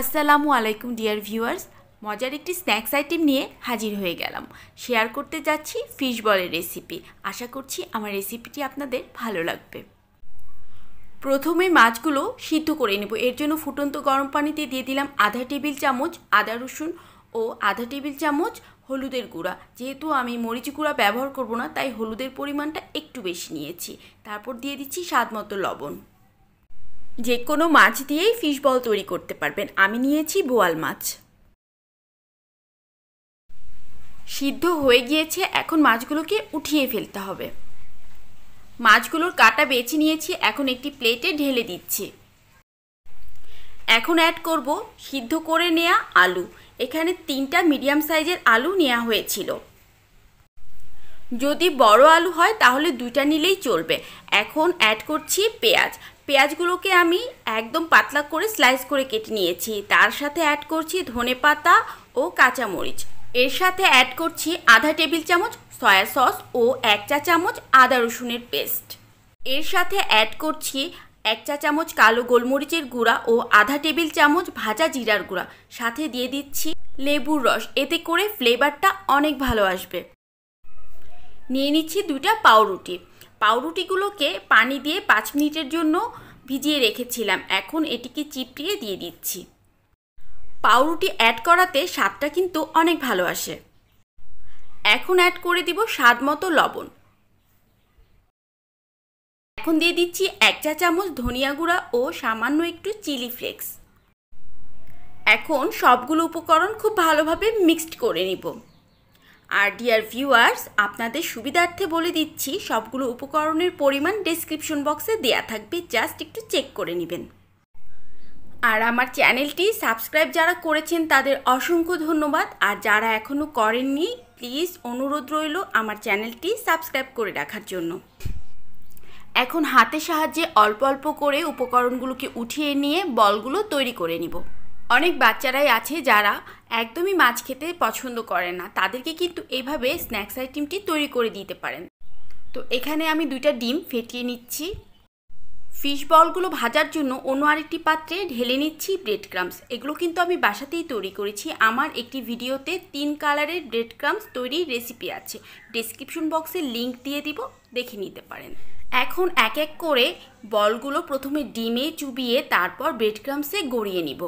আসসালামু আলাইকুম dear viewers মজার একটি স্ন্যাক্স আইটেম নিয়ে হাজির হয়ে গেলাম শেয়ার করতে যাচ্ছি ফিশ বলের রেসিপি আশা করছি আমার রেসিপিটি আপনাদের ভালো লাগবে প্রথমে মাছগুলো সিদ্ধ করে নেব এর জন্য ফুটন্ত গরম পানিতে দিয়ে দিলাম আধা টেবিল চামচ আদা রসুন ও আধা টেবিল চামচ হলুদের গুঁড়া যেহেতু আমি মরিচ গুঁড়া ব্যবহার করব না তাই হলুদের পরিমাণটা একটু বেশি নিয়েছি তারপর দিয়ে দিচ্ছি স্বাদ মতো লবণ যে কোনো মাছ দিয়েই ফিশ বল তৈরি করতে পারবেন আমি নিয়েছি বোয়াল মাছ সিদ্ধ হয়ে গিয়েছে এখন মাছগুলোকে উঠিয়ে ফেলতে হবে মাছগুলোর কাটা বেছে নিয়েছি এখন একটি প্লেটে ঢেলে দিচ্ছি এখন অ্যাড করব সিদ্ধ করে নেওয়া আলু এখানে তিনটা মিডিয়াম সাইজের আলু নেওয়া হয়েছিল যদি বড় আলু হয় তাহলে দুইটা নিলেই চলবে এখন অ্যাড করছি পেঁয়াজ পেঁয়াজগুলোকে আমি একদম পাতলা করে স্লাইস করে কেটে নিয়েছি তার সাথে অ্যাড করছি ধনে পাতা ও কাঁচামরিচ এর সাথে অ্যাড করছি আধা টেবিল চামচ সয়া সস ও এক চা চামচ আদা রসুনের পেস্ট এর সাথে অ্যাড করছি এক চা চামচ কালো গোলমরিচের গুঁড়া ও আধা টেবিল চামচ ভাজা জিরার গুঁড়া সাথে দিয়ে দিচ্ছি লেবুর রস এতে করে ফ্লেভারটা অনেক ভালো আসবে নিয়ে নিচ্ছি দুইটা পাউরুটি পাউরুটিগুলোকে পানি দিয়ে পাঁচ মিনিটের জন্য ভিজিয়ে রেখেছিলাম এখন এটিকে চিপড়িয়ে দিয়ে দিচ্ছি পাউরুটি অ্যাড করাতে স্বাদটা কিন্তু অনেক ভালো আসে এখন অ্যাড করে দিব স্বাদ মতো লবণ এখন দিয়ে দিচ্ছি এক চা চামচ ধনিয়া গুঁড়া ও সামান্য একটু চিলি ফ্লেক্স এখন সবগুলো উপকরণ খুব ভালোভাবে মিক্সড করে নিব আর ডিয়ার ভিউয়ার্স আপনাদের সুবিধার্থে বলে দিচ্ছি সবগুলো উপকরণের পরিমাণ ডেসক্রিপশন বক্সে দেয়া থাকবে জাস্ট একটু চেক করে নেবেন আর আমার চ্যানেলটি সাবস্ক্রাইব যারা করেছেন তাদের অসংখ্য ধন্যবাদ আর যারা এখনও করেননি প্লিজ অনুরোধ রইল আমার চ্যানেলটি সাবস্ক্রাইব করে রাখার জন্য এখন হাতে সাহায্যে অল্প অল্প করে উপকরণগুলোকে উঠিয়ে নিয়ে বলগুলো তৈরি করে নিব অনেক বাচ্চারাই আছে যারা একদমই মাছ খেতে পছন্দ করে না তাদেরকে কিন্তু এইভাবে স্ন্যাক্স আইটেমটি তৈরি করে দিতে পারেন তো এখানে আমি দুইটা ডিম ফেটিয়ে নিচ্ছি ফিশ বলগুলো ভাজার জন্য অন্য আরেকটি পাত্রে ঢেলে নিচ্ছি ব্রেড ক্রামস এগুলো কিন্তু আমি বাসাতেই তৈরি করেছি আমার একটি ভিডিওতে তিন কালারের ব্রেড ক্রামস তৈরির রেসিপি আছে ডিসক্রিপশন বক্সে লিংক দিয়ে দিব দেখে নিতে পারেন এখন এক এক করে বলগুলো প্রথমে ডিমে চুবিয়ে তারপর ব্রেড ক্রামসে গড়িয়ে নিব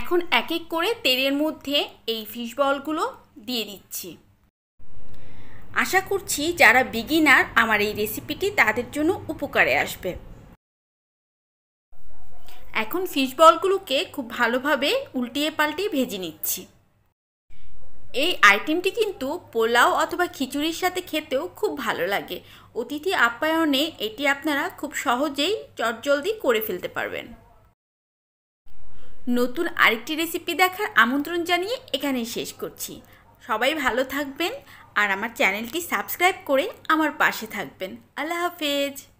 এখন এক এক করে তেলের মধ্যে এই ফিশ বলগুলো দিয়ে দিচ্ছি আশা করছি যারা বিগিনার আমার এই রেসিপিটি তাদের জন্য উপকারে আসবে এখন ফিশ বলগুলোকে খুব ভালোভাবে উল্টিয়ে পাল্টিয়ে ভেজে নিচ্ছি এই আইটেমটি কিন্তু পোলাও অথবা খিচুড়ির সাথে খেতেও খুব ভালো লাগে অতিথি আপ্যায়নে এটি আপনারা খুব সহজেই চটজলদি করে ফেলতে পারবেন নতুন আরেকটি রেসিপি দেখার আমন্ত্রণ জানিয়ে এখানেই শেষ করছি সবাই ভালো থাকবেন আর আমার চ্যানেলটি সাবস্ক্রাইব করে আমার পাশে থাকবেন আল্লাহ হাফেজ